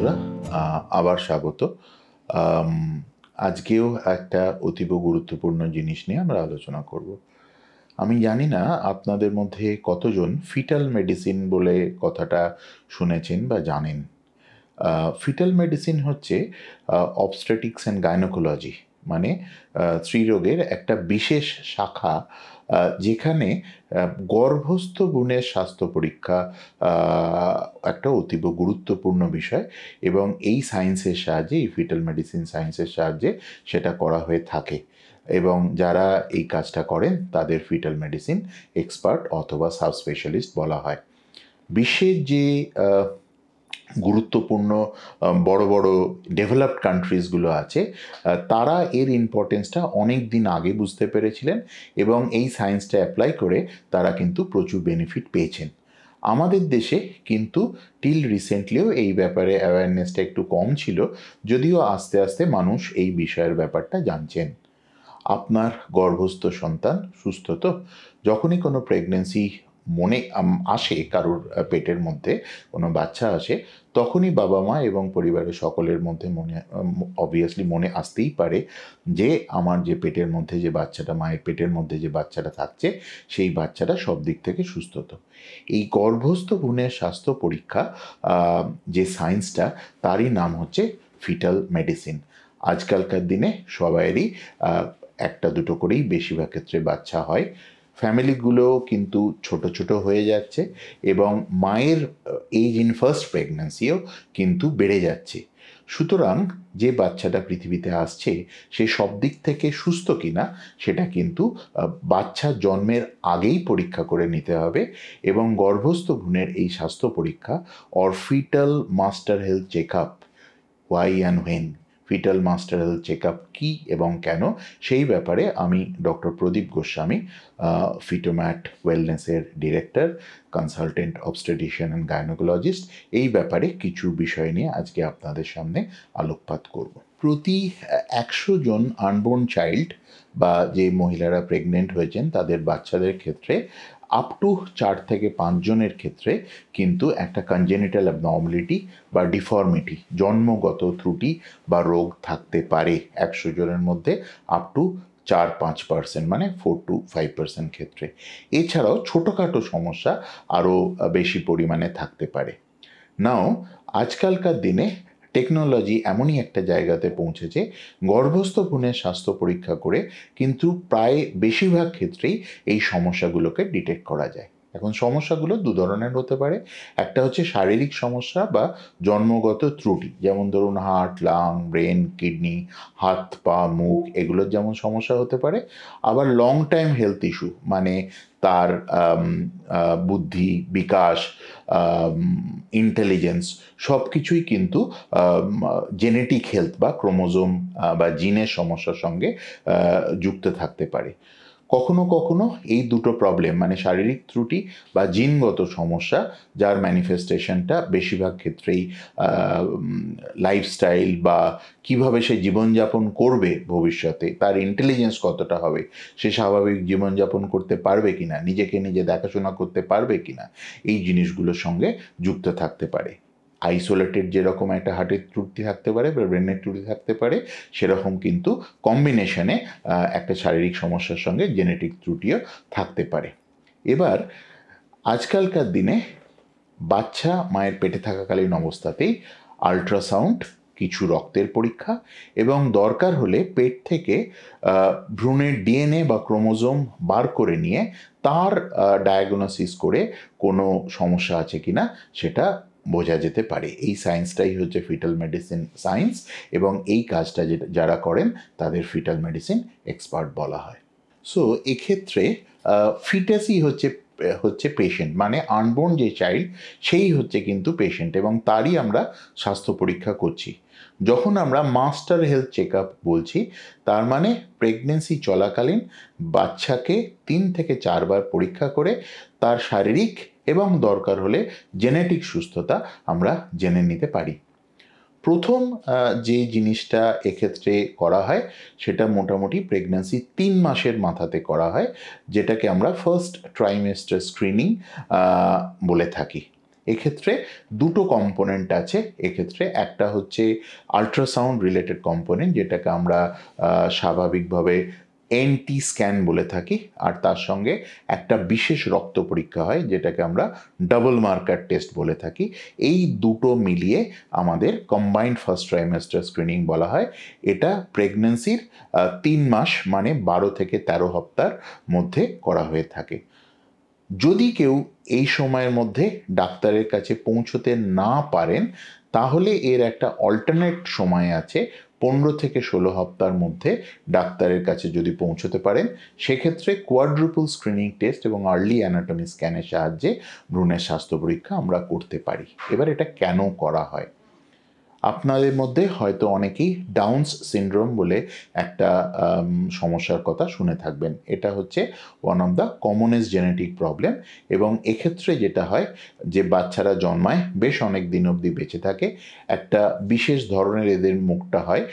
বন্ধুরা আবার স্বাগত আজকেও একটা অতীব গুরুত্বপূর্ণ জিনিস নিয়ে আমরা আলোচনা করব আমি জানি না আপনাদের মধ্যে কতজন ফিটাল মেডিসিন বলে কথাটা শুনেছেন বা জানেন ফিটাল মেডিসিন হচ্ছে অবস্টেটিক্স অ্যান্ড গাইনোকোলজি মানে স্ত্রী রোগের একটা বিশেষ শাখা যেখানে গর্ভস্থ বোনের স্বাস্থ্য পরীক্ষা একটা অতীব গুরুত্বপূর্ণ বিষয় এবং এই সায়েন্সের সাহায্যে এই ফিটাল মেডিসিন সায়েন্সের সাহায্যে সেটা করা হয়ে থাকে এবং যারা এই কাজটা করেন তাদের ফিটাল মেডিসিন এক্সপার্ট অথবা সাব স্পেশালিস্ট বলা হয় বিশ্বের যে গুরুত্বপূর্ণ বড় বড় ডেভেলপড কান্ট্রিজগুলো আছে তারা এর ইম্পর্টেন্সটা অনেক দিন আগে বুঝতে পেরেছিলেন এবং এই সায়েন্সটা অ্যাপ্লাই করে তারা কিন্তু প্রচুর বেনিফিট পেয়েছেন আমাদের দেশে কিন্তু টিল রিসেন্টলিও এই ব্যাপারে অ্যাওয়ারনেসটা একটু কম ছিল যদিও আস্তে আস্তে মানুষ এই বিষয়ের ব্যাপারটা জানছেন আপনার গর্ভস্থ সন্তান সুস্থ তো যখনই কোনো প্রেগনেন্সি মনে আসে কারোর পেটের মধ্যে কোনো বাচ্চা আসে তখনই বাবা মা এবং পরিবারের সকলের মধ্যে মনে অবভিয়াসলি মনে আসতেই পারে যে আমার যে পেটের মধ্যে যে বাচ্চাটা মায়ের পেটের মধ্যে যে বাচ্চাটা থাকছে সেই বাচ্চাটা সব দিক থেকে সুস্থ তো এই গর্ভস্থ ভ্রূণের স্বাস্থ্য পরীক্ষা যে সায়েন্সটা তারই নাম হচ্ছে ফিটাল মেডিসিন আজকালকার দিনে সবাইয়েরই একটা দুটো করেই বেশিরভাগ ক্ষেত্রে বাচ্চা হয় ফ্যামিলিগুলো কিন্তু ছোট ছোট হয়ে যাচ্ছে এবং মায়ের এইজ ইন ফার্স্ট প্রেগন্যান্সিও কিন্তু বেড়ে যাচ্ছে সুতরাং যে বাচ্চাটা পৃথিবীতে আসছে সে সব দিক থেকে সুস্থ কিনা সেটা কিন্তু বাচ্চা জন্মের আগেই পরীক্ষা করে নিতে হবে এবং গর্ভস্থ ভ্রূণের এই স্বাস্থ্য পরীক্ষা or fetal master health check up why and when fetal মাস্টারাল চেক আপ কী এবং কেন সেই ব্যাপারে আমি ডক্টর প্রদীপ গোস্বামী ফিটোম্যাট ওয়েলনেসের director consultant obstetrician and gynaecologist এই ব্যাপারে কিছু বিষয় নিয়ে আজকে আপনাদের সামনে আলোকপাত করব প্রতি একশো জন আনবোর্ন চাইল্ড বা যে মহিলারা প্রেগনেন্ট হয়েছেন তাদের বাচ্চাদের ক্ষেত্রে আপ টু চার থেকে পাঁচজনের ক্ষেত্রে কিন্তু একটা কনজেনিটাল অ্যাবনর্মালিটি বা ডিফর্মিটি জন্মগত ত্রুটি বা রোগ থাকতে পারে একশো জনের মধ্যে আপ টু চার পাঁচ পার্সেন্ট মানে ফোর টু ফাইভ পার্সেন্ট ক্ষেত্রে এছাড়াও ছোটোখাটো সমস্যা আরও বেশি পরিমাণে থাকতে পারে নাও আজকালকার দিনে টেকনোলজি এমনই একটা জায়গাতে পৌঁছেছে গর্ভস্থ ভ্রূণের স্বাস্থ্য পরীক্ষা করে কিন্তু প্রায় বেশিরভাগ ক্ষেত্রেই এই সমস্যাগুলোকে ডিটেক্ট করা যায় এখন সমস্যাগুলো দু ধরনের হতে পারে একটা হচ্ছে শারীরিক সমস্যা বা জন্মগত ত্রুটি যেমন ধরুন হার্ট লাং ব্রেন কিডনি হাত পা মুখ এগুলোর যেমন সমস্যা হতে পারে আবার লং টাইম হেলথ ইস্যু মানে তার বুদ্ধি বিকাশ ইন্টেলিজেন্স সব কিছুই কিন্তু জেনেটিক হেলথ বা ক্রোমোজোম বা জিনের সমস্যার সঙ্গে যুক্ত থাকতে পারে কখনো কখনো এই দুটো প্রবলেম মানে শারীরিক ত্রুটি বা জিনগত সমস্যা যার ম্যানিফেস্টেশনটা বেশিরভাগ ক্ষেত্রেই লাইফস্টাইল বা কিভাবে সে জীবনযাপন করবে ভবিষ্যতে তার ইন্টেলিজেন্স কতটা হবে সে স্বাভাবিক জীবনযাপন করতে পারবে কি না নিজেকে নিজে দেখাশোনা করতে পারবে কি না এই জিনিসগুলোর সঙ্গে যুক্ত থাকতে পারে আইসোলেটেড যেরকম একটা হার্টের ত্রুটি থাকতে পারে বা ব্রেনের ত্রুটি থাকতে পারে সেরকম কিন্তু কম্বিনেশনে একটা শারীরিক সমস্যার সঙ্গে জেনেটিক ত্রুটিও থাকতে পারে এবার আজকালকার দিনে বাচ্চা মায়ের পেটে থাকাকালীন অবস্থাতেই আল্ট্রাসাউন্ড কিছু রক্তের পরীক্ষা এবং দরকার হলে পেট থেকে ভ্রূণের ডিএনএ বা ক্রোমোজোম বার করে নিয়ে তার ডায়াগনোসিস করে কোনো সমস্যা আছে কি না সেটা বোঝা যেতে পারে এই সায়েন্সটাই হচ্ছে ফিটাল মেডিসিন সায়েন্স এবং এই কাজটা যেটা যারা করেন তাদের ফিটাল মেডিসিন এক্সপার্ট বলা হয় সো এক্ষেত্রে ফিটাসই হচ্ছে হচ্ছে পেশেন্ট মানে আনবোর্ন যে চাইল্ড সেই হচ্ছে কিন্তু পেশেন্ট এবং তারই আমরা স্বাস্থ্য পরীক্ষা করছি যখন আমরা মাস্টার হেলথ চেক বলছি তার মানে প্রেগনেন্সি চলাকালীন বাচ্চাকে তিন থেকে চারবার পরীক্ষা করে তার শারীরিক এবং দরকার হলে জেনেটিক সুস্থতা আমরা জেনে নিতে পারি প্রথম যে জিনিসটা এক্ষেত্রে করা হয় সেটা মোটামুটি প্রেগন্যান্সি তিন মাসের মাথাতে করা হয় যেটাকে আমরা ফার্স্ট ট্রাইমেস্টার স্ক্রিনিং বলে থাকি এক্ষেত্রে দুটো কম্পোনেন্ট আছে এক্ষেত্রে একটা হচ্ছে আল্ট্রাসাউন্ড রিলেটেড কম্পোনেন্ট যেটাকে আমরা স্বাভাবিকভাবে এনটি স্ক্যান বলে থাকি আর তার সঙ্গে একটা বিশেষ রক্ত পরীক্ষা হয় যেটাকে আমরা ডাবল মার্কার টেস্ট বলে থাকি এই দুটো মিলিয়ে আমাদের কম্বাইন্ড ফার্স্ট ট্রাইমেস্টার স্ক্রিনিং বলা হয় এটা প্রেগনেন্সির তিন মাস মানে বারো থেকে তেরো হপ্তার মধ্যে করা হয়ে থাকে যদি কেউ এই সময়ের মধ্যে ডাক্তারের কাছে পৌঁছতে না পারেন তাহলে এর একটা অল্টারনেট সময় আছে পনেরো থেকে ষোলো হপ্তার মধ্যে ডাক্তারের কাছে যদি পৌঁছতে পারেন সেক্ষেত্রে কোয়াড্রুপুল স্ক্রিনিং টেস্ট এবং আর্লি অ্যানাটমি স্ক্যানের সাহায্যে ভ্রূণের স্বাস্থ্য পরীক্ষা আমরা করতে পারি এবার এটা কেন করা হয় আপনাদের মধ্যে হয়তো অনেকেই ডাউনস সিন্ড্রোম বলে একটা সমস্যার কথা শুনে থাকবেন এটা হচ্ছে one of the commonest genetic problem এবং এক্ষেত্রে যেটা হয় যে বাচ্চারা জন্মায় বেশ অনেক দিন অবধি বেঁচে থাকে একটা বিশেষ ধরনের এদের মুখটা হয়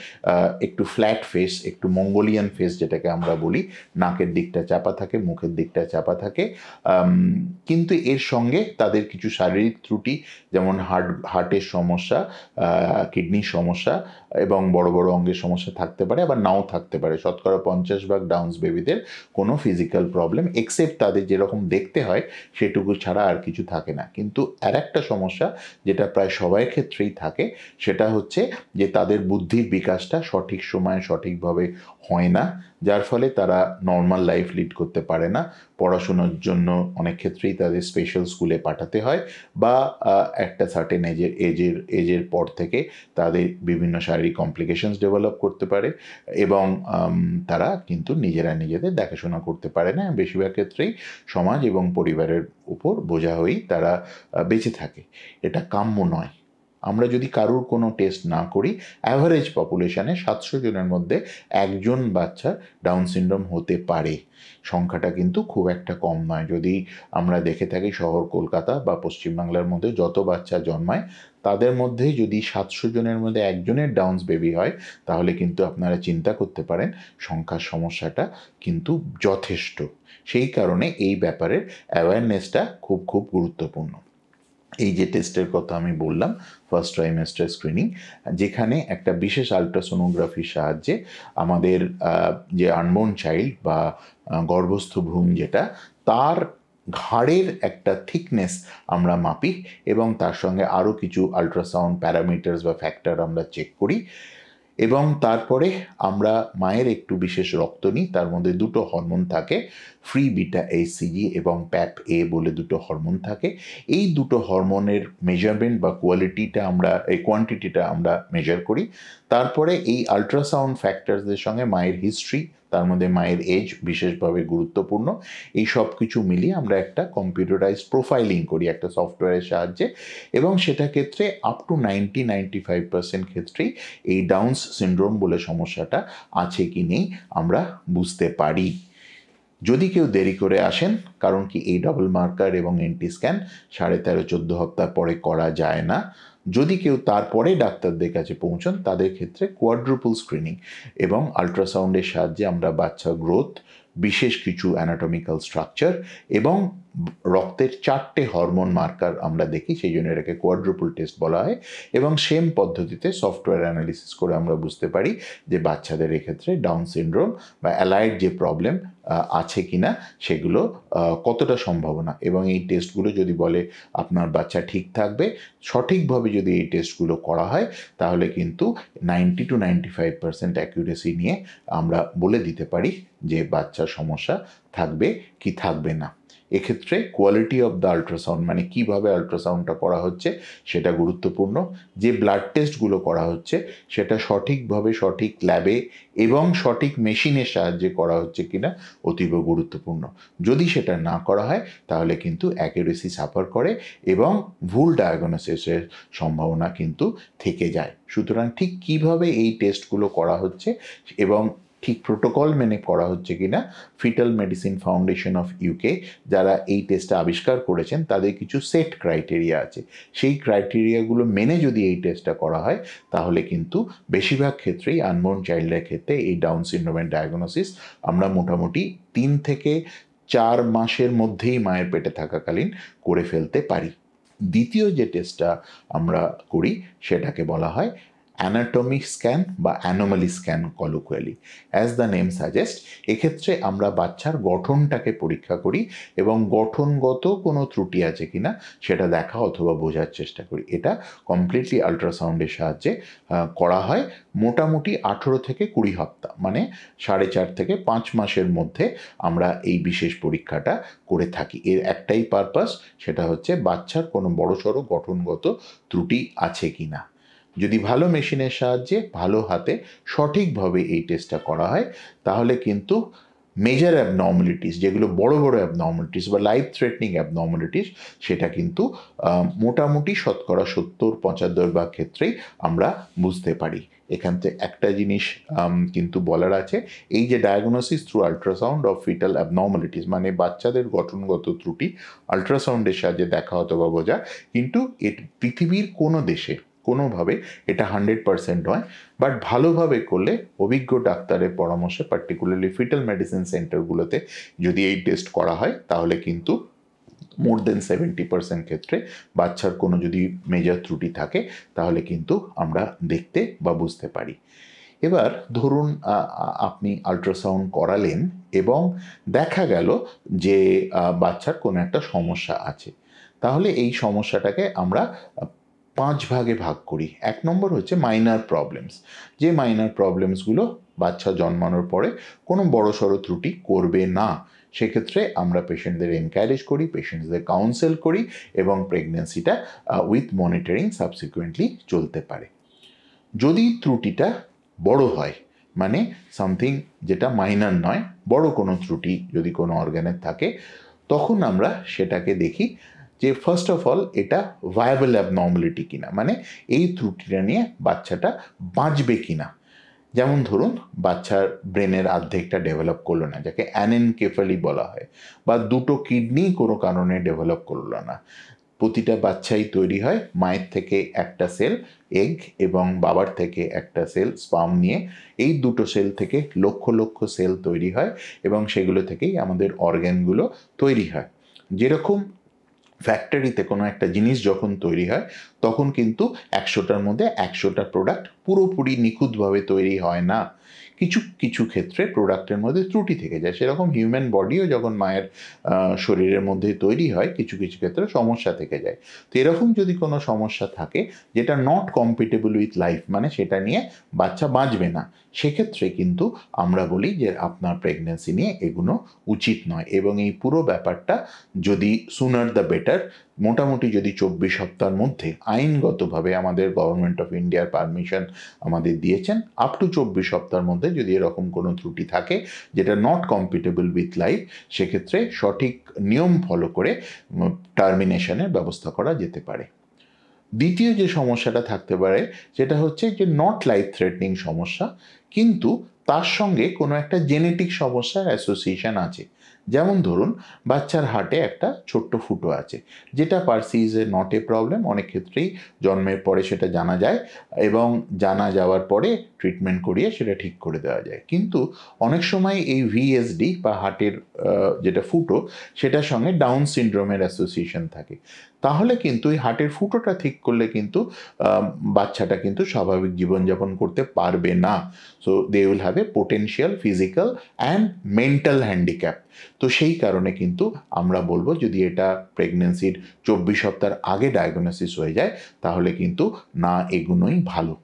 একটু ফ্ল্যাট ফেস একটু মঙ্গোলিয়ান ফেস যেটাকে আমরা বলি নাকের দিকটা চাপা থাকে মুখের দিকটা চাপা থাকে কিন্তু এর সঙ্গে তাদের কিছু শারীরিক ত্রুটি যেমন হার্ট হার্টের সমস্যা কিডনির সমস্যা এবং বড় বড় অঙ্গের সমস্যা থাকতে পারে আবার নাও থাকতে পারে শতকরা পঞ্চাশ ভাগ ডাউন্স বেবিদের কোনো ফিজিক্যাল প্রবলেম এক্সেপ্ট তাদের যেরকম দেখতে হয় সেটুকু ছাড়া আর কিছু থাকে না কিন্তু আর একটা সমস্যা যেটা প্রায় সবাই ক্ষেত্রেই থাকে সেটা হচ্ছে যে তাদের বুদ্ধির বিকাশটা সঠিক সময়ে সঠিকভাবে হয় না যার ফলে তারা নর্মাল লাইফ লিড করতে পারে না পড়াশোনার জন্য অনেক ক্ষেত্রেই তাদের স্পেশাল স্কুলে পাঠাতে হয় বা একটা সার্টেন এজের এজের এজের পর থেকে তাদের বিভিন্ন শারীরিক কমপ্লিকেশনস ডেভেলপ করতে পারে এবং তারা কিন্তু নিজেরা নিজেদের দেখাশোনা করতে পারে না বেশিরভাগ ক্ষেত্রেই সমাজ এবং পরিবারের উপর বোঝা হয়েই তারা বেঁচে থাকে এটা কাম্য নয় আমরা যদি কারুর কোনো টেস্ট না করি অ্যাভারেজ পপুলেশানে সাতশো জনের মধ্যে একজন বাচ্চা ডাউন সিন্ড্রোম হতে পারে সংখ্যাটা কিন্তু খুব একটা কম নয় যদি আমরা দেখে থাকি শহর কলকাতা বা পশ্চিমবাংলার মধ্যে যত বাচ্চা জন্মায় তাদের মধ্যে যদি সাতশো জনের মধ্যে একজনের ডাউন্স বেবি হয় তাহলে কিন্তু আপনারা চিন্তা করতে পারেন সংখ্যার সমস্যাটা কিন্তু যথেষ্ট সেই কারণে এই ব্যাপারের অ্যাওয়ারনেসটা খুব খুব গুরুত্বপূর্ণ এই যে টেস্টের কথা আমি বললাম ফার্স্ট ট্রাইমেস্টার স্ক্রিনিং যেখানে একটা বিশেষ আলট্রাসোনোগ্রাফির সাহায্যে আমাদের যে আনবোর্ন চাইল্ড বা গর্ভস্থ ভ্রূণ যেটা তার ঘাড়ের একটা থিকনেস আমরা মাপি এবং তার সঙ্গে আরও কিছু আলট্রাসাউন্ড প্যারামিটার্স বা ফ্যাক্টর আমরা চেক করি এবং তারপরে আমরা মায়ের একটু বিশেষ রক্ত নিই তার মধ্যে দুটো হরমোন থাকে ফ্রি বিটা এসিজি এবং প্যাপ এ বলে দুটো হরমোন থাকে এই দুটো হরমোনের মেজারমেন্ট বা কোয়ালিটিটা আমরা এই কোয়ান্টিটিটা আমরা মেজার করি তারপরে এই আলট্রাসাউন্ড ফ্যাক্টরসদের সঙ্গে মায়ের হিস্ট্রি তার মধ্যে মায়ের এজ বিশেষভাবে গুরুত্বপূর্ণ এই সব কিছু মিলিয়ে আমরা একটা কম্পিউটারাইজ প্রোফাইলিং করি একটা সফটওয়্যারের সাহায্যে এবং সেটা ক্ষেত্রে up to ninety ninety five percent ক্ষেত্রেই এই ডাউন্স সিন্ড্রোম বলে সমস্যাটা আছে কি নেই আমরা বুঝতে পারি যদি কেউ দেরি করে আসেন কারণ কি এই ডবল মার্কার এবং এনটি স্ক্যান সাড়ে তেরো চোদ্দো হপ্তাহ পরে করা যায় না যদি কেউ তারপরে ডাক্তারদের কাছে পৌঁছন তাদের ক্ষেত্রে কোয়াড্রুপুল স্ক্রিনিং এবং আলট্রাসাউন্ডের সাহায্যে আমরা বাচ্চা গ্রোথ বিশেষ কিছু অ্যানাটমিক্যাল স্ট্রাকচার এবং রক্তের চারটে হরমোন মার্কার আমরা দেখি সেই জন্য এটাকে কোয়াড্রোপুল টেস্ট বলা হয় এবং সেম পদ্ধতিতে সফটওয়্যার অ্যানালিসিস করে আমরা বুঝতে পারি যে বাচ্চাদের এক্ষেত্রে ডাউন সিন্ড্রোম বা অ্যালাইড যে প্রবলেম আছে কি না সেগুলো কতটা সম্ভাবনা এবং এই টেস্টগুলো যদি বলে আপনার বাচ্চা ঠিক থাকবে সঠিকভাবে যদি এই টেস্টগুলো করা হয় তাহলে কিন্তু ninety two ninety five percent accuracy নিয়ে আমরা বলে দিতে পারি যে বাচ্চার সমস্যা থাকবে কি থাকবে না এক্ষেত্রে কোয়ালিটি অফ দ্য আলট্রাসাউন্ড মানে কিভাবে আলট্রাসাউন্ডটা করা হচ্ছে সেটা গুরুত্বপূর্ণ যে ব্লাড টেস্টগুলো করা হচ্ছে সেটা সঠিকভাবে সঠিক ল্যাবে এবং সঠিক মেশিনের সাহায্যে করা হচ্ছে কিনা অতীব গুরুত্বপূর্ণ যদি সেটা না করা হয় তাহলে কিন্তু অ্যাকুরেসি সাফার করে এবং ভুল ডায়াগনোসিসের সম্ভাবনা কিন্তু থেকে যায় সুতরাং ঠিক কিভাবে এই টেস্টগুলো করা হচ্ছে এবং ঠিক প্রোটোকল মেনে করা হচ্ছে কিনা fetal medicine foundation of UK যারা এই টেস্টটা আবিষ্কার করেছেন তাদের কিছু সেট ক্রাইটেরিয়া আছে সেই ক্রাইটেরিয়াগুলো মেনে যদি এই টেস্টটা করা হয় তাহলে কিন্তু বেশিরভাগ ক্ষেত্রেই আনবোর্ন চাইল্ডের ক্ষেত্রে এই ডাউন সিন্ড্রোমের ডায়াগনোসিস আমরা মোটামুটি তিন থেকে চার মাসের মধ্যেই মায়ের পেটে থাকাকালীন করে ফেলতে পারি দ্বিতীয় যে টেস্টটা আমরা করি সেটাকে বলা হয় অ্যানাটমিক স্ক্যান বা anomaly scan colloquially as the name suggest এক্ষেত্রে আমরা বাচ্চার গঠনটাকে পরীক্ষা করি এবং গঠনগত কোনো ত্রুটি আছে কিনা সেটা দেখা অথবা বোঝার চেষ্টা করি এটা কমপ্লিটলি আলট্রাসাউন্ডের সাহায্যে করা হয় মোটামুটি আঠেরো থেকে কুড়ি হপ্তাহ মানে সাড়ে চার থেকে পাঁচ মাসের মধ্যে আমরা এই বিশেষ পরীক্ষাটা করে থাকি এর একটাই পারপাস সেটা হচ্ছে বাচ্চার কোনো বড়সড় গঠনগত ত্রুটি আছে কি না যদি ভালো মেশিনের সাহায্যে ভালো হাতে সঠিকভাবে এই টেস্টটা করা হয় তাহলে কিন্তু মেজর অ্যাবনর্মালিটিস যেগুলো বড় বড় অ্যাবনর্মালিটিস বা লাইফ থ্রেটনিং অ্যাবনর্মালিটিস সেটা কিন্তু মোটামুটি শতকরা সত্তর পঁচাত্তর বা ক্ষেত্রেই আমরা বুঝতে পারি এখান থেকে একটা জিনিস কিন্তু বলার আছে এই যে diagnosis through ultrasound of fetal abnormalities মানে বাচ্চাদের গঠনগত ত্রুটি আলট্রাসাউন্ডের সাহায্যে দেখা হতো বা বোঝা কিন্তু এ পৃথিবীর কোনো দেশে কোনোভাবে এটা হান্ড্রেড পারসেন্ট নয় বাট ভালোভাবে করলে অভিজ্ঞ ডাক্তারের পরামর্শে পার্টিকুলারলি ফিটাল মেডিসিন সেন্টারগুলোতে যদি এই টেস্ট করা হয় তাহলে কিন্তু মোর দেন সেভেন্টি পার্সেন্ট ক্ষেত্রে বাচ্চার কোনো যদি মেজার ত্রুটি থাকে তাহলে কিন্তু আমরা দেখতে বা বুঝতে পারি এবার ধরুন আপনি আল্ট্রাসাউন্ড করালেন এবং দেখা গেল যে বাচ্চার কোনো একটা সমস্যা আছে তাহলে এই সমস্যাটাকে আমরা পাঁচ ভাগে ভাগ করি এক নম্বর হচ্ছে মাইনার প্রবলেমস যে মাইনার প্রবলেমসগুলো বাচ্চা জন্মানোর পরে কোনো বড়সড় ত্রুটি করবে না সেক্ষেত্রে আমরা পেশেন্টদের এনকারেজ করি পেশেন্টসদের কাউন্সেল করি এবং প্রেগনেন্সিটা উইথ মনিটরিং সাবসিকুয়েন্টলি চলতে পারে যদি ত্রুটিটা বড় হয় মানে সামথিং যেটা মাইনার নয় বড় কোনো ত্রুটি যদি কোনো অর্গানের থাকে তখন আমরা সেটাকে দেখি যে ফার্স্ট অফ অল এটা ভায়াবল অ্যাবনর্মালিটি কিনা মানে এই ত্রুটিটা নিয়ে বাচ্চাটা বাঁচবে কিনা যেমন ধরুন বাচ্চার ব্রেনের অর্ধেকটা ডেভেলপ করলো না যাকে অ্যানেনকেফালি বলা হয় বা দুটো কিডনি কোনো কারণে ডেভেলপ করলো না প্রতিটা বাচ্চাই তৈরি হয় মায়ের থেকে একটা সেল এগ এবং বাবার থেকে একটা সেল স্পাম নিয়ে এই দুটো সেল থেকে লক্ষ লক্ষ সেল তৈরি হয় এবং সেগুলো থেকেই আমাদের অর্গ্যানগুলো তৈরি হয় যেরকম ফ্যাক্টরিতে কোনো একটা জিনিস যখন তৈরি হয় তখন কিন্তু একশোটার মধ্যে একশোটা প্রোডাক্ট পুরোপুরি নিখুঁতভাবে তৈরি হয় না কিছু কিছু ক্ষেত্রে প্রোডাক্টের মধ্যে ত্রুটি থেকে যায় সেরকম হিউম্যান বডিও যখন মায়ের শরীরের মধ্যে তৈরি হয় কিছু কিছু ক্ষেত্রে সমস্যা থেকে যায় তো এরকম যদি কোনো সমস্যা থাকে যেটা নট কম্পিটেবল উইথ লাইফ মানে সেটা নিয়ে বাচ্চা বাঁচবে না সেক্ষেত্রে কিন্তু আমরা বলি যে আপনার প্রেগনেন্সি নিয়ে এগুলো উচিত নয় এবং এই পুরো ব্যাপারটা যদি সুনার দ্য বেটার মোটামুটি যদি চব্বিশ সপ্তাহের মধ্যে আইনগতভাবে আমাদের গভর্নমেন্ট অফ ইন্ডিয়ার পারমিশন আমাদের দিয়েছেন আপ টু চব্বিশ সপ্তাহের মধ্যে যদি এরকম কোনো ত্রুটি থাকে যেটা নট কম্পিটেবল উইথ লাইফ সেক্ষেত্রে সঠিক নিয়ম ফলো করে টার্মিনেশনের ব্যবস্থা করা যেতে পারে দ্বিতীয় যে সমস্যাটা থাকতে পারে সেটা হচ্ছে যে নট লাইফ থ্রেটনিং সমস্যা কিন্তু তার সঙ্গে কোনো একটা জেনেটিক সমস্যার অ্যাসোসিয়েশন আছে যেমন ধরুন বাচ্চার হাটে একটা ছোট্ট ফুটো আছে যেটা per se is a not a problem অনেক ক্ষেত্রেই জন্মের পরে সেটা জানা যায় এবং জানা যাওয়ার পরে ট্রিটমেন্ট করিয়ে সেটা ঠিক করে দেওয়া যায় কিন্তু অনেক সময় এই ভিএসডি বা হার্টের যেটা ফুটো সেটার সঙ্গে ডাউন সিন্ড্রোমের অ্যাসোসিয়েশন থাকে তাহলে কিন্তু এই হার্টের ফুটোটা ঠিক করলে কিন্তু বাচ্চাটা কিন্তু স্বাভাবিক জীবনযাপন করতে পারবে না so they will have a potential physical and mental handicap তো সেই কারণে কিন্তু আমরা বলবো যদি এটা প্রেগনেন্সির চব্বিশ সপ্তাহ আগে ডায়াগনোসিস হয়ে যায় তাহলে কিন্তু না এগুনোই ভালো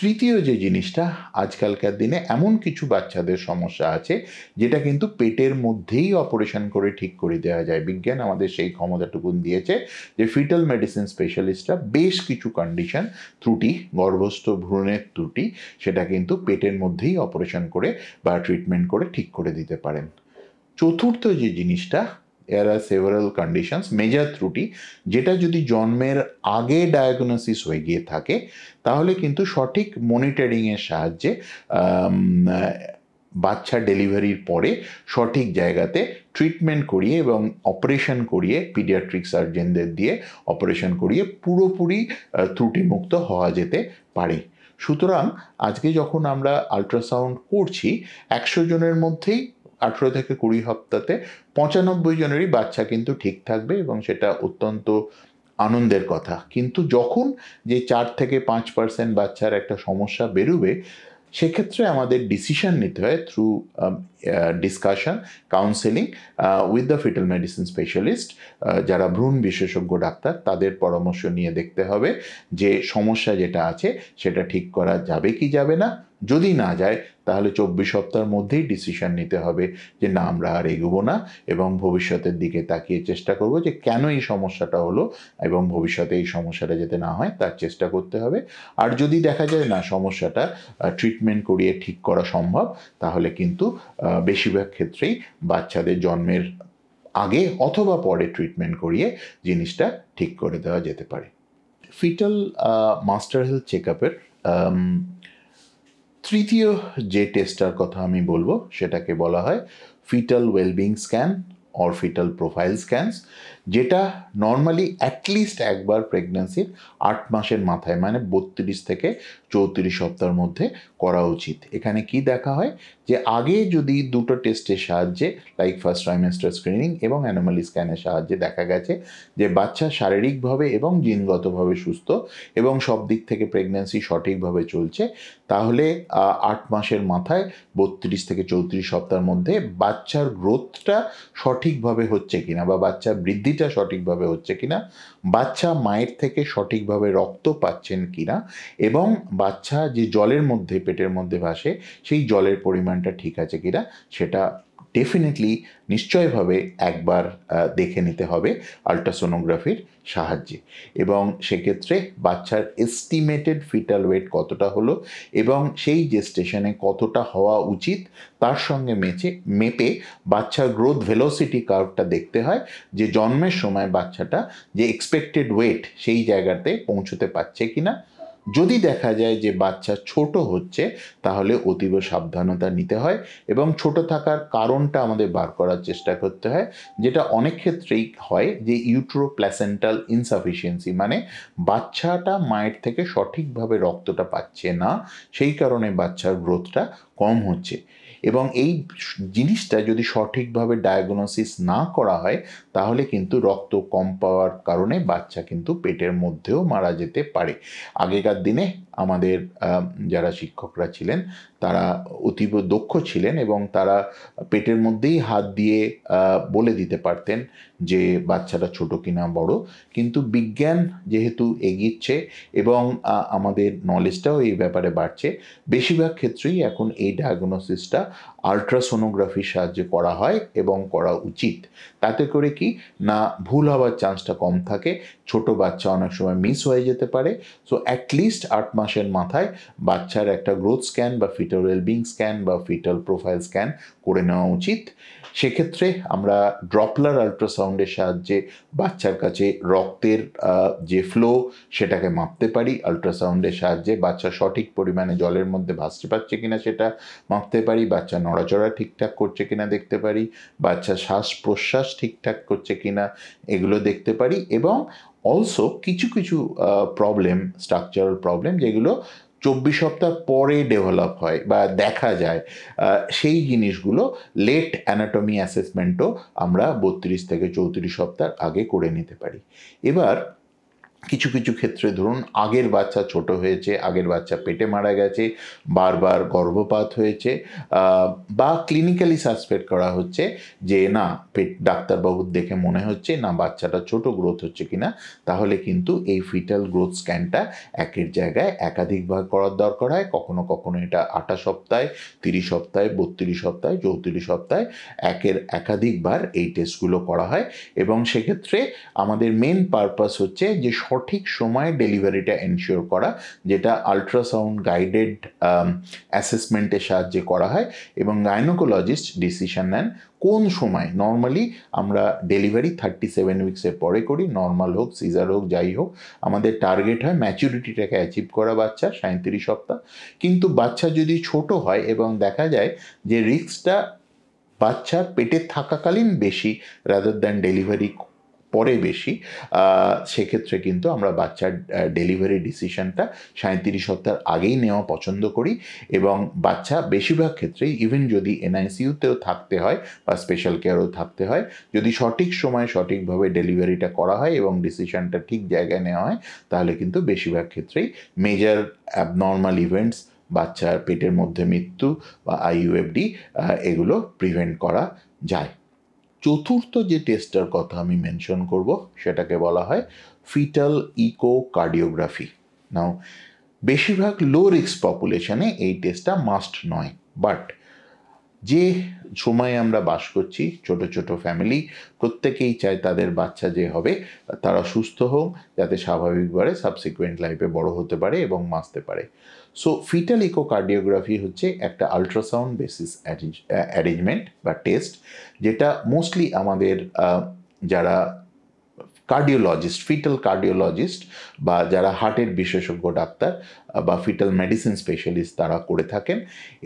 তৃতীয় যে জিনিসটা আজকালকার দিনে এমন কিছু বাচ্চাদের সমস্যা আছে যেটা কিন্তু পেটের মধ্যেই অপারেশন করে ঠিক করে দেওয়া যায় বিজ্ঞান আমাদের সেই ক্ষমতাটুকু দিয়েছে যে ফিটাল মেডিসিন স্পেশালিস্টরা বেশ কিছু কন্ডিশন ত্রুটি গর্ভস্থ ভ্রূণের ত্রুটি সেটা কিন্তু পেটের মধ্যেই অপারেশন করে বা ট্রিটমেন্ট করে ঠিক করে দিতে পারেন চতুর্থ যে জিনিসটা এর আর সেভারাল কন্ডিশনস মেজার ত্রুটি যেটা যদি জন্মের আগে ডায়াগনোসিস হয়ে গিয়ে থাকে তাহলে কিন্তু সঠিক মনিটরিংয়ের সাহায্যে বাচ্চা ডেলিভারির পরে সঠিক জায়গাতে ট্রিটমেন্ট করিয়ে এবং অপারেশন করিয়ে পিডিয়াট্রিক সার্জেনদের দিয়ে অপারেশন করিয়ে পুরোপুরি ত্রুটিমুক্ত হওয়া যেতে পারে সুতরাং আজকে যখন আমরা আলট্রাসাউন্ড করছি একশো জনের মধ্যেই আঠেরো থেকে কুড়ি সপ্তাহতে পঁচানব্বই জনেরই বাচ্চা কিন্তু ঠিক থাকবে এবং সেটা অত্যন্ত আনন্দের কথা কিন্তু যখন যে চার থেকে পাঁচ পার্সেন্ট বাচ্চার একটা সমস্যা বেরোবে সেক্ষেত্রে আমাদের ডিসিশন নিতে হয় through discussion counselling with the fetal medicine specialist যারা ভ্রূণ বিশেষজ্ঞ ডাক্তার তাদের পরামর্শ নিয়ে দেখতে হবে যে সমস্যা যেটা আছে সেটা ঠিক করা যাবে কি যাবে না যদি না যায় তাহলে চব্বিশ সপ্তাহের মধ্যেই ডিসিশন নিতে হবে যে না আমরা আর এগোবো না এবং ভবিষ্যতের দিকে তাকিয়ে চেষ্টা করব যে কেন এই সমস্যাটা হলো এবং ভবিষ্যতে এই সমস্যাটা যাতে না হয় তার চেষ্টা করতে হবে আর যদি দেখা যায় না সমস্যাটা ট্রিটমেন্ট করিয়ে ঠিক করা সম্ভব তাহলে কিন্তু বেশিরভাগ ক্ষেত্রেই বাচ্চাদের জন্মের আগে অথবা পরে ট্রিটমেন্ট করিয়ে জিনিসটা ঠিক করে দেওয়া যেতে পারে ফিটাল মাস্টার হেলথ চেক আপের তৃতীয় যে টেস্টটার কথা আমি বলবো সেটাকে বলা হয় fetal wellbeing scan or fetal profile scans যেটা নর্মালি অ্যাটলিস্ট একবার প্রেগনেন্সির আট মাসের মাথায় মানে বত্রিশ থেকে চৌত্রিশ সপ্তাহের মধ্যে করা উচিত এখানে কি দেখা হয় যে আগে যদি দুটো টেস্টের সাহায্যে লাইক ফার্স্ট ট্রাইমেস্টার স্ক্রিনিং এবং অ্যানোমালি স্ক্যানের সাহায্যে দেখা গেছে যে বাচ্চা শারীরিকভাবে এবং জিনগতভাবে সুস্থ এবং সব দিক থেকে প্রেগন্যান্সি সঠিকভাবে চলছে তাহলে আট মাসের মাথায় বত্রিশ থেকে চৌত্রিশ সপ্তাহের মধ্যে বাচ্চার গ্রোথটা সঠিকভাবে হচ্ছে কিনা বা বাচ্চা বৃদ্ধি বৃদ্ধিটা সঠিকভাবে হচ্ছে কিনা বাচ্চা মায়ের থেকে সঠিকভাবে রক্ত পাচ্ছেন কিনা এবং বাচ্চা যে জলের মধ্যে পেটের মধ্যে ভাসে সেই জলের পরিমাণটা ঠিক আছে কিনা সেটা ডেফিনেটলি নিশ্চয়ভাবে একবার দেখে নিতে হবে আলট্রাসোনোগ্রাফির সাহায্যে এবং সেক্ষেত্রে বাচ্চার এস্টিমেটেড ফিটাল ওয়েট কতটা হলো এবং সেই জেস্টেশনে কতটা হওয়া উচিত তার সঙ্গে মেচে মেপে বাচ্চার গ্রোথ ভেলোসিটি কার্ভটা দেখতে হয় যে জন্মের সময় বাচ্চাটা যে এক্সপেক্টেড ওয়েট সেই জায়গাতে পৌঁছতে পারছে কি না যদি দেখা যায় যে বাচ্চা ছোট হচ্ছে তাহলে অতীব সাবধানতা নিতে হয় এবং ছোট থাকার কারণটা আমাদের বার করার চেষ্টা করতে হয় যেটা অনেক ক্ষেত্রেই হয় যে ইউট্রো প্ল্যাসেন্টাল ইনসাফিসিয়েন্সি মানে বাচ্চাটা মায়ের থেকে সঠিকভাবে রক্তটা পাচ্ছে না সেই কারণে বাচ্চার গ্রোথটা কম হচ্ছে এবং এই জিনিসটা যদি সঠিকভাবে ডায়াগনোসিস না করা হয় তাহলে কিন্তু রক্ত কম পাওয়ার কারণে বাচ্চা কিন্তু পেটের মধ্যেও মারা যেতে পারে আগেকার দিনে আমাদের যারা শিক্ষকরা ছিলেন তারা অতীব দক্ষ ছিলেন এবং তারা পেটের মধ্যেই হাত দিয়ে বলে দিতে পারতেন যে বাচ্চাটা ছোট কিনা বড় কিন্তু বিজ্ঞান যেহেতু এগিচ্ছে এবং আমাদের নলেজটাও এই ব্যাপারে বাড়ছে বেশিরভাগ ক্ষেত্রেই এখন এই ডায়াগনোসিসটা আলট্রাসোনোগ্রাফির সাহায্যে করা হয় এবং করা উচিত তাতে করে কি না ভুল হওয়ার চান্সটা কম থাকে ছোট বাচ্চা অনেক সময় মিস হয়ে যেতে পারে সো অ্যাটলিস্ট আট মাসের মাথায় বাচ্চার একটা গ্রোথ স্ক্যান বা ফিটাল ওয়েলবিং স্ক্যান বা ফিটাল প্রোফাইল স্ক্যান করে নেওয়া উচিত সেক্ষেত্রে আমরা ড্রপলার আল্ট্রাসাউন্ডের সাহায্যে বাচ্চার কাছে রক্তের যে ফ্লো সেটাকে মাপতে পারি আল্ট্রাসাউন্ডের সাহায্যে বাচ্চা সঠিক পরিমাণে জলের মধ্যে ভাসতে পারছে কিনা সেটা মাপতে পারি বাচ্চা নড়াচড়া ঠিকঠাক করছে কিনা দেখতে পারি বাচ্চা শ্বাস প্রশ্বাস ঠিকঠাক করছে কিনা এগুলো দেখতে পারি এবং অলসো কিছু কিছু প্রবলেম স্ট্রাকচারাল প্রবলেম যেগুলো চব্বিশ সপ্তাহ পরে ডেভেলপ হয় বা দেখা যায় সেই জিনিসগুলো লেট অ্যানাটমি অ্যাসেসমেন্টও আমরা বত্রিশ থেকে চৌত্রিশ সপ্তাহ আগে করে নিতে পারি এবার কিছু কিছু ক্ষেত্রে ধরুন আগের বাচ্চা ছোট হয়েছে আগের বাচ্চা পেটে মারা গেছে বারবার গর্ভপাত হয়েছে বা ক্লিনিক্যালি সাসপেক্ট করা হচ্ছে যে না পেট ডাক্তারবাবুর দেখে মনে হচ্ছে না বাচ্চাটা ছোট গ্রোথ হচ্ছে কি না তাহলে কিন্তু এই ফিটাল গ্রোথ স্ক্যানটা একের জায়গায় একাধিকবার করার দরকার হয় কখনো কখনো এটা আটা সপ্তাহে তিরিশ সপ্তাহে বত্রিশ সপ্তাহে চৌত্রিশ সপ্তাহে একের একাধিকবার এই টেস্টগুলো করা হয় এবং সেক্ষেত্রে আমাদের মেন পারপাস হচ্ছে যে সঠিক সময়ে ডেলিভারিটা এনশিওর করা যেটা আলট্রাসাউন্ড গাইডেড অ্যাসেসমেন্টের সাহায্যে করা হয় এবং গাইনোকোলজিস্ট ডিসিশন নেন কোন সময় নর্মালি আমরা ডেলিভারি থার্টি সেভেন উইক্সের পরে করি নর্মাল হোক সিজার হোক যাই হোক আমাদের টার্গেট হয় ম্যাচুরিটিটাকে অ্যাচিভ করা বাচ্চা সাঁত্রিশ সপ্তাহ কিন্তু বাচ্চা যদি ছোট হয় এবং দেখা যায় যে রিস্কটা বাচ্চা পেটে থাকাকালীন বেশি রাদার দ্যান ডেলিভারি পরে বেশি সেক্ষেত্রে কিন্তু আমরা বাচ্চার ডেলিভারি ডিসিশানটা সাঁত্রিশ সপ্তাহ আগেই নেওয়া পছন্দ করি এবং বাচ্চা বেশিরভাগ ক্ষেত্রেই ইভেন যদি এনআইসিউতেও থাকতে হয় বা স্পেশাল কেয়ারও থাকতে হয় যদি সঠিক সময়ে সঠিকভাবে ডেলিভারিটা করা হয় এবং ডিসিশনটা ঠিক জায়গায় নেওয়া হয় তাহলে কিন্তু বেশিরভাগ ক্ষেত্রেই মেজার অ্যাবনর্মাল ইভেন্টস বাচ্চার পেটের মধ্যে মৃত্যু বা আইইউএফডি এগুলো প্রিভেন্ট করা যায় চতুর্থ যে টেস্টটার কথা আমি মেনশন করব সেটাকে বলা হয় ফিটাল ইকোকার্ডিওগ্রাফি নাও বেশিরভাগ লো রিস্ক পপুলেশনে এই টেস্টটা মাস্ট নয় বাট যে সময়ে আমরা বাস করছি ছোট ছোট ফ্যামিলি প্রত্যেকেই চায় তাদের বাচ্চা যে হবে তারা সুস্থ হোক যাতে স্বাভাবিকভাবে সাবসিকুয়েন্ট লাইফে বড় হতে পারে এবং বাঁচতে পারে সো ফিটাল ইকোকার্ডিওগ্রাফি হচ্ছে একটা আলট্রাসাউন্ড বেসিস অ্যারেঞ্জমেন্ট বা টেস্ট যেটা মোস্টলি আমাদের যারা কার্ডিওলজিস্ট ফিটাল কার্ডিওলজিস্ট বা যারা হার্টের বিশেষজ্ঞ ডাক্তার বা ফিটাল মেডিসিন স্পেশালিস্ট তারা করে থাকেন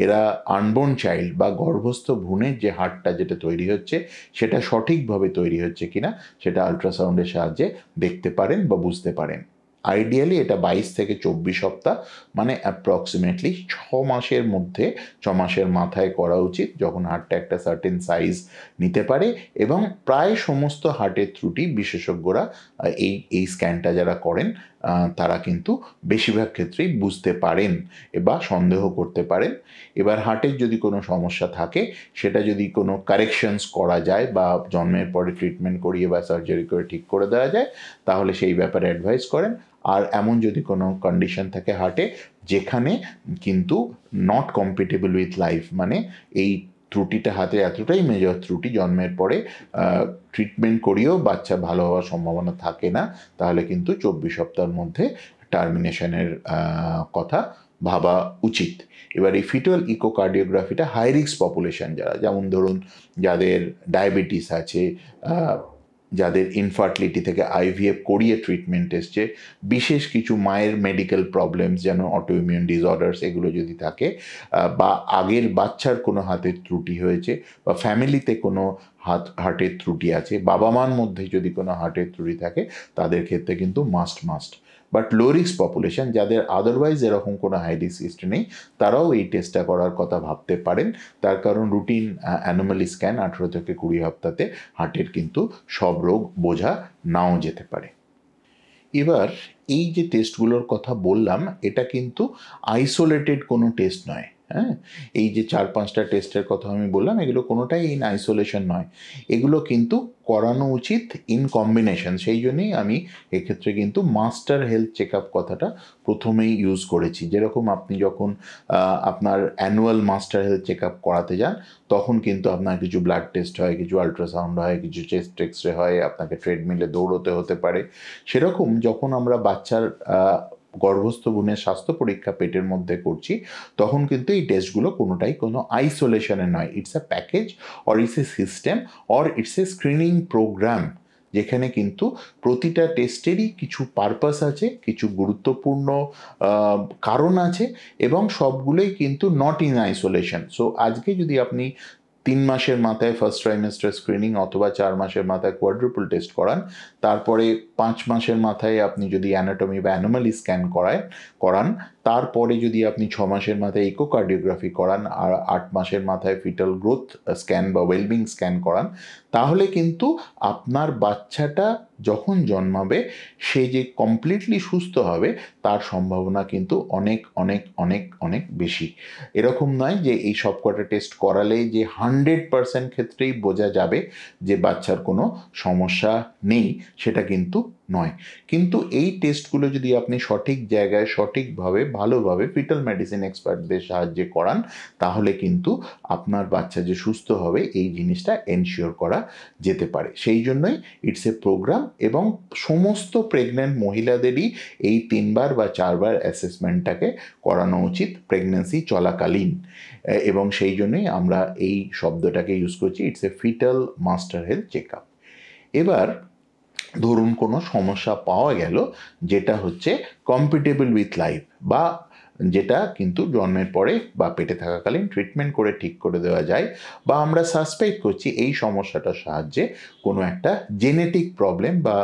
এরা আনবোর্ন চাইল্ড বা গর্ভস্থ ভ্রূণের যে হার্টটা যেটা তৈরি হচ্ছে সেটা সঠিকভাবে তৈরি হচ্ছে কিনা সেটা আলট্রাসাউন্ডের সাহায্যে দেখতে পারেন বা বুঝতে পারেন আইডিয়ালি এটা বাইশ থেকে চব্বিশ সপ্তাহ মানে অ্যাপ্রক্সিমেটলি ছ মাসের মধ্যে ছ মাসের মাথায় করা উচিত যখন হার্টটা একটা সার্টেন সাইজ নিতে পারে এবং প্রায় সমস্ত হার্টের ত্রুটি বিশেষজ্ঞরা এই এই স্ক্যানটা যারা করেন তারা কিন্তু বেশিরভাগ ক্ষেত্রেই বুঝতে পারেন বা সন্দেহ করতে পারেন এবার হার্টের যদি কোনো সমস্যা থাকে সেটা যদি কোনো কারেকশনস করা যায় বা জন্মের পরে ট্রিটমেন্ট করিয়ে বা সার্জারি করে ঠিক করে দেওয়া যায় তাহলে সেই ব্যাপারে অ্যাডভাইস করেন আর এমন যদি কোনো কন্ডিশন থাকে হার্টে যেখানে কিন্তু নট কম্পিটেবল উইথ লাইফ মানে এই ত্রুটিটা হাতে এতটাই মেজর ত্রুটি জন্মের পরে ট্রিটমেন্ট করিয়েও বাচ্চা ভালো হওয়ার সম্ভাবনা থাকে না তাহলে কিন্তু চব্বিশ সপ্তাহের মধ্যে টার্মিনেশনের কথা ভাবা উচিত এবার এই ইকো ইকোকার্ডিওগ্রাফিটা হাই রিস্ক পপুলেশন যারা যেমন ধরুন যাদের ডায়াবেটিস আছে যাদের ইনফার্টিলিটি থেকে আইভিএফ করিয়ে ট্রিটমেন্ট এসছে বিশেষ কিছু মায়ের মেডিকেল প্রবলেমস যেন অটোইমিউন ডিসঅর্ডার্স এগুলো যদি থাকে বা আগের বাচ্চার কোনো হাতের ত্রুটি হয়েছে বা ফ্যামিলিতে কোনো হাত হার্টের ত্রুটি আছে বাবা মার মধ্যে যদি কোনো হার্টের ত্রুটি থাকে তাদের ক্ষেত্রে কিন্তু must must but low risk population যাদের আদারওয়াইজ এরকম কোনো হাই রিস্ক হিস্ট্রি নেই তারাও এই টেস্টটা করার কথা ভাবতে পারেন তার কারণ রুটিন অ্যানোমালি স্ক্যান আঠেরো থেকে কুড়ি হপ্তাতে হার্টের কিন্তু সব রোগ বোঝা নাও যেতে পারে এবার এই যে টেস্টগুলোর কথা বললাম এটা কিন্তু আইসোলেটেড কোনো টেস্ট নয় হ্যাঁ এই যে চার পাঁচটা টেস্টের কথা আমি বললাম এগুলো কোনোটাই ইন আইসোলেশন নয় এগুলো কিন্তু করানো উচিত ইন কম্বিনেশন সেই জন্যেই আমি এক্ষেত্রে কিন্তু মাস্টার হেলথ চেক আপ কথাটা প্রথমেই ইউজ করেছি যেরকম আপনি যখন আপনার annual master health check up করাতে যান তখন কিন্তু আপনার কিছু ব্লাড টেস্ট হয় কিছু আলট্রাসাউন্ড হয় কিছু চেস্ট এক্স হয় আপনাকে ট্রেডমিলে দৌড়তে হতে পারে সেরকম যখন আমরা বাচ্চার গর্ভস্থ বোনের স্বাস্থ্য পরীক্ষা পেটের মধ্যে করছি তখন কিন্তু এই টেস্টগুলো কোনোটাই কোনো আইসোলেশনে নয় it's a package or it's a system or it's a screening programme যেখানে কিন্তু প্রতিটা টেস্টেরই কিছু পারপাস আছে কিছু গুরুত্বপূর্ণ কারণ আছে এবং সবগুলোই কিন্তু নট ইন আইসোলেশন সো আজকে যদি আপনি তিন মাসের মাথায় ফার্স্ট ট্রাইমেস্টার স্ক্রিনিং অথবা চার মাসের মাথায় কোয়াড্রুপল টেস্ট করান তারপরে পাঁচ মাসের মাথায় আপনি যদি অ্যানাটমি বা অ্যানোমালি স্ক্যান করায় করান তারপরে যদি আপনি ছ মাসের মাথায় ইকোকার্ডিওগ্রাফি করান আর আট মাসের মাথায় ফিটাল গ্রোথ স্ক্যান বা ওয়েলবিং স্ক্যান করান তাহলে কিন্তু আপনার বাচ্চাটা যখন জন্মাবে সে যে কমপ্লিটলি সুস্থ হবে তার সম্ভাবনা কিন্তু অনেক অনেক অনেক অনেক বেশি এরকম নয় যে এই সব কটা টেস্ট করালেই যে হান্ড্রেড পারসেন্ট ক্ষেত্রেই বোঝা যাবে যে বাচ্চার কোনো সমস্যা নেই সেটা কিন্তু নয় কিন্তু এই টেস্টগুলো যদি আপনি সঠিক জায়গায় সঠিকভাবে ভালোভাবে ফিটাল মেডিসিন এক্সপার্টদের সাহায্যে করান তাহলে কিন্তু আপনার বাচ্চা যে সুস্থ হবে এই জিনিসটা এনশিওর করা যেতে পারে সেই জন্যই ইটস এ প্রোগ্রাম এবং সমস্ত প্রেগন্যান্ট মহিলাদেরই এই তিনবার বা চারবার অ্যাসেসমেন্টটাকে করানো উচিত প্রেগনেন্সি চলাকালীন এবং সেই জন্যই আমরা এই শব্দটাকে ইউজ করছি it's a fetal master health check up এবার ধরুন কোনো সমস্যা পাওয়া গেল যেটা হচ্ছে কম্পিটেবল উইথ লাইফ বা যেটা কিন্তু জন্মের পরে বা পেটে থাকাকালীন ট্রিটমেন্ট করে ঠিক করে দেওয়া যায় বা আমরা সাসপেক্ট করছি এই সমস্যাটার সাহায্যে কোনো একটা জেনেটিক প্রবলেম বা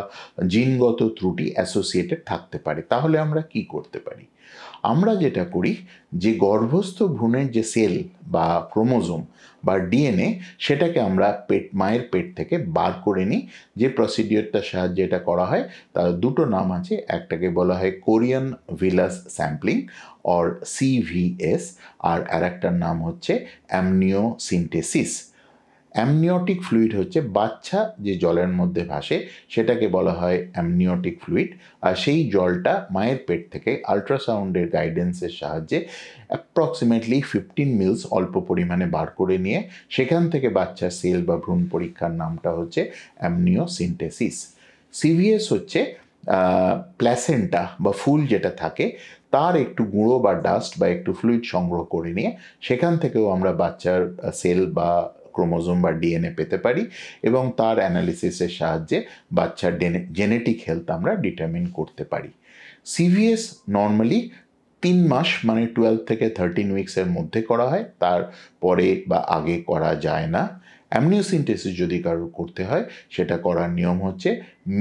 জিনগত ত্রুটি অ্যাসোসিয়েটেড থাকতে পারে তাহলে আমরা কি করতে পারি আমরা যেটা করি যে গর্ভস্থ ভ্রূণের যে সেল বা ক্রোমোজোম বা ডিএনএ সেটাকে আমরা পেট মায়ের পেট থেকে বার করে নিই যে প্রসিডিওরটার সাহায্যে এটা করা হয় তার দুটো নাম আছে একটাকে বলা হয় chorion villus sampling or CVS আর আর একটার নাম হচ্ছে অ্যামনিওসিনটেসিস অ্যামনিওটিক ফ্লুইড হচ্ছে বাচ্চা যে জলের মধ্যে ভাসে সেটাকে বলা হয় অ্যামনিওটিক ফ্লুইড আর সেই জলটা মায়ের পেট থেকে আলট্রাসাউন্ডের গাইডেন্সের সাহায্যে অ্যাপ্রক্সিমেটলি ফিফটিন মিলস অল্প পরিমাণে বার করে নিয়ে সেখান থেকে বাচ্চা সেল বা ভ্রূণ পরীক্ষার নামটা হচ্ছে অ্যামনিওসিনটেসিস সিভিএস হচ্ছে প্ল্যাসেন্টা বা ফুল যেটা থাকে তার একটু গুঁড়ো বা ডাস্ট বা একটু ফ্লুইড সংগ্রহ করে নিয়ে সেখান থেকেও আমরা বাচ্চার সেল বা ক্রোমোজোম বা ডিএনএ পেতে পারি এবং তার অ্যানালিসিসের সাহায্যে বাচ্চার জেনেটিক হেলথ আমরা ডিটারমিন করতে পারি সিভিএস নর্মালি তিন মাস মানে টুয়েলভ থেকে থার্টিন উইক্সের মধ্যে করা হয় তার পরে বা আগে করা যায় না অ্যামনিওসিনটেসিস যদি কারোর করতে হয় সেটা করার নিয়ম হচ্ছে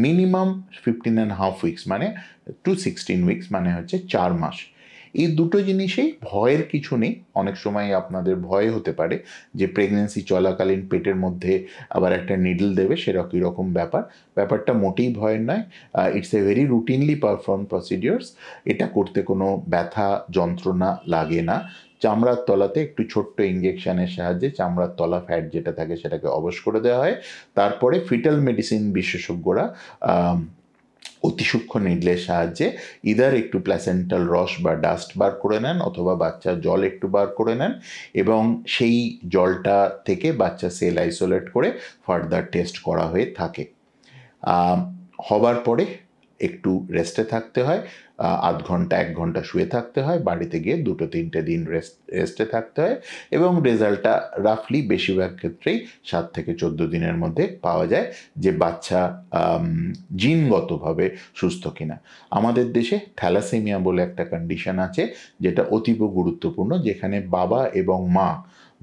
minimum fifteen and half weeks মানে টু সিক্সটিন উইক্স মানে হচ্ছে চার মাস এই দুটো জিনিসেই ভয়ের কিছু নেই অনেক সময় আপনাদের ভয় হতে পারে যে প্রেগনেন্সি চলাকালীন পেটের মধ্যে আবার একটা নিডল দেবে সেরকম রকম ব্যাপার ব্যাপারটা মোটেই ভয়ের নয় it's a very routinely perform procedures এটা করতে কোনো ব্যথা যন্ত্রণা লাগে না চামড়ার তলাতে একটু ছোট্ট ইঞ্জেকশানের সাহায্যে চামড়ার তলা ফ্যাট যেটা থাকে সেটাকে অবশ করে দেওয়া হয় তারপরে ফিটাল মেডিসিন বিশেষজ্ঞরা অতি সূক্ষ্ম নিডলের সাহায্যে ইদার একটু প্লাসেন্টাল রস বা ডাস্ট বার করে নেন অথবা বাচ্চার জল একটু বার করে নেন এবং সেই জলটা থেকে বাচ্চা সেল আইসোলেট করে ফার্দার টেস্ট করা হয়ে থাকে হবার পরে একটু রেস্টে থাকতে হয় আধ ঘন্টা এক ঘন্টা শুয়ে থাকতে হয় বাড়িতে গিয়ে দুটো তিনটে দিন রেস্ট রেস্টে থাকতে হয় এবং রেজাল্টটা রাফলি বেশিরভাগ ক্ষেত্রেই সাত থেকে চোদ্দ দিনের মধ্যে পাওয়া যায় যে বাচ্চা জিনগতভাবে সুস্থ কিনা আমাদের দেশে থ্যালাসেমিয়া বলে একটা কন্ডিশন আছে যেটা অতীব গুরুত্বপূর্ণ যেখানে বাবা এবং মা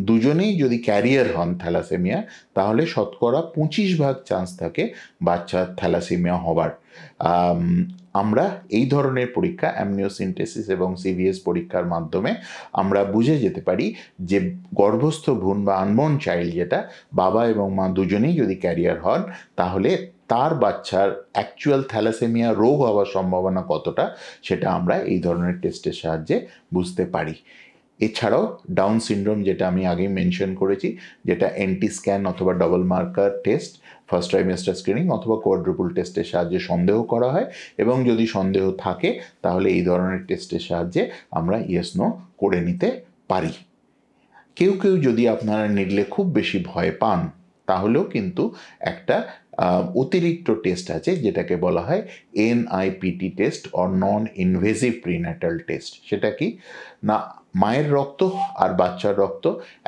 দুজনেই যদি ক্যারিয়ার হন থ্যালাসেমিয়া তাহলে শতকরা পঁচিশ ভাগ চান্স থাকে বাচ্চার থ্যালাসেমিয়া হবার আমরা এই ধরনের পরীক্ষা অ্যামনিওসিনটেসিস এবং সিভিএস পরীক্ষার মাধ্যমে আমরা বুঝে যেতে পারি যে গর্ভস্থ ভুন বা আনবর্ন চাইল্ড যেটা বাবা এবং মা দুজনেই যদি ক্যারিয়ার হন তাহলে তার বাচ্চার অ্যাকচুয়াল থ্যালাসেমিয়া রোগ হওয়ার সম্ভাবনা কতটা সেটা আমরা এই ধরনের টেস্টের সাহায্যে বুঝতে পারি এছাড়াও ডাউন সিন্ড্রোম যেটা আমি আগেই মেনশন করেছি যেটা এন্টি স্ক্যান অথবা double marker test first trimester screening অথবা কোয়াড্রুপুল টেস্টের সাহায্যে সন্দেহ করা হয় এবং যদি সন্দেহ থাকে তাহলে এই ধরনের টেস্টের সাহায্যে আমরা ইয়েস নো করে নিতে পারি কেউ কেউ যদি আপনারা নিডলে খুব বেশি ভয় পান তাহলেও কিন্তু একটা অতিরিক্ত টেস্ট আছে যেটাকে বলা হয় NIPT test or non invasive prenatal test সেটা কি না মায়ের রক্ত আর বাচ্চার রক্ত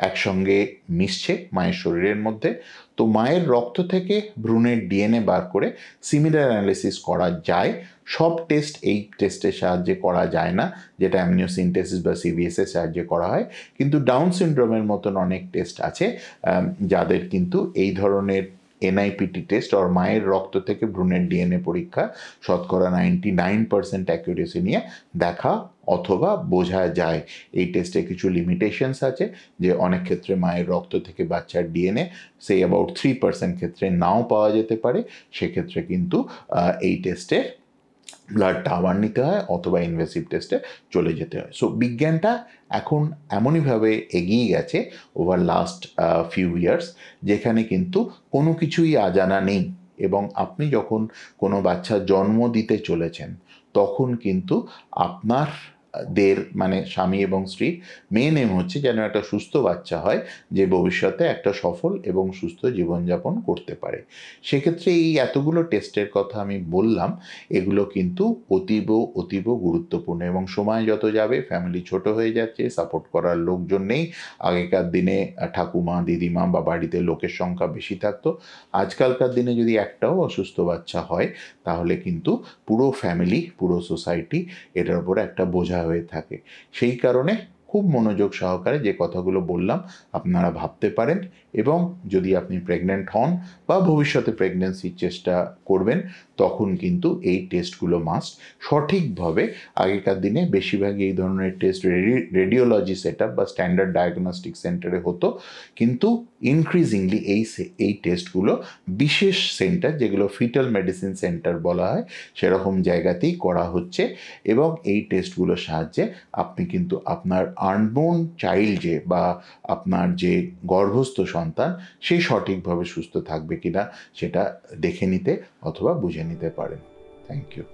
একসঙ্গে মিশছে মায়ের শরীরের মধ্যে তো মায়ের রক্ত থেকে ভ্রূণের ডিএনএ বার করে সিমিলার অ্যানালিসিস করা যায় সব টেস্ট এই টেস্টের সাহায্যে করা যায় না যেটা অ্যামনিওসিনটেসিস বা সিবিএসের সাহায্যে করা হয় কিন্তু ডাউন সিন্ড্রোমের মতন অনেক টেস্ট আছে যাদের কিন্তু এই ধরনের এনআইপিটি টেস্ট আর মায়ের রক্ত থেকে ভ্রূণের ডিএনএ পরীক্ষা শতকরা নাইনটি নাইন পার্সেন্ট অ্যাকুরেসি নিয়ে দেখা অথবা বোঝা যায় এই টেস্টে কিছু লিমিটেশনস আছে যে অনেক ক্ষেত্রে মায়ের রক্ত থেকে বাচ্চার ডিএনএ সেই অ্যাবাউট থ্রি পার্সেন্ট ক্ষেত্রে নাও পাওয়া যেতে পারে সেক্ষেত্রে কিন্তু এই টেস্টে ব্লাডটা আবার নিতে হয় অথবা ইনভেসিভ টেস্টে চলে যেতে হয় সো বিজ্ঞানটা এখন এমনইভাবে এগিয়ে গেছে ওভার লাস্ট ফিউ ইয়ার্স যেখানে কিন্তু কোনো কিছুই আজানা নেই এবং আপনি যখন কোনো বাচ্চা জন্ম দিতে চলেছেন তখন কিন্তু আপনার দের মানে স্বামী এবং স্ত্রীর মেন এম হচ্ছে যেন একটা সুস্থ বাচ্চা হয় যে ভবিষ্যতে একটা সফল এবং সুস্থ জীবনযাপন করতে পারে সেক্ষেত্রে এই এতগুলো টেস্টের কথা আমি বললাম এগুলো কিন্তু অতীব অতীব গুরুত্বপূর্ণ এবং সময় যত যাবে ফ্যামিলি ছোট হয়ে যাচ্ছে সাপোর্ট করার লোকজন নেই আগেকার দিনে ঠাকুমা দিদিমা বা বাড়িতে লোকের সংখ্যা বেশি থাকতো আজকালকার দিনে যদি একটাও অসুস্থ বাচ্চা হয় তাহলে কিন্তু পুরো ফ্যামিলি পুরো সোসাইটি এটার উপর একটা বোঝা হয়ে থাকে সেই কারণে খুব মনোযোগ সহকারে যে কথাগুলো বললাম আপনারা ভাবতে পারেন এবং যদি আপনি প্রেগন্যান্ট হন বা ভবিষ্যতে প্রেগন্যান্সির চেষ্টা করবেন তখন কিন্তু এই টেস্টগুলো মাস্ট সঠিকভাবে আগেকার দিনে বেশিরভাগই এই ধরনের টেস্ট রেডিওলজি সেট বা স্ট্যান্ডার্ড ডায়াগনস্টিক সেন্টারে হতো কিন্তু ইনক্রিজিংলি এই এই টেস্টগুলো বিশেষ সেন্টার যেগুলো ফিটাল মেডিসিন সেন্টার বলা হয় সেরকম জায়গাতেই করা হচ্ছে এবং এই টেস্টগুলোর সাহায্যে আপনি কিন্তু আপনার আনবোর্ন চাইল্ড যে বা আপনার যে গর্ভস্থ সন্তান সেই সঠিকভাবে সুস্থ থাকবে কিনা সেটা দেখে নিতে অথবা বুঝে নিতে পারেন থ্যাংক ইউ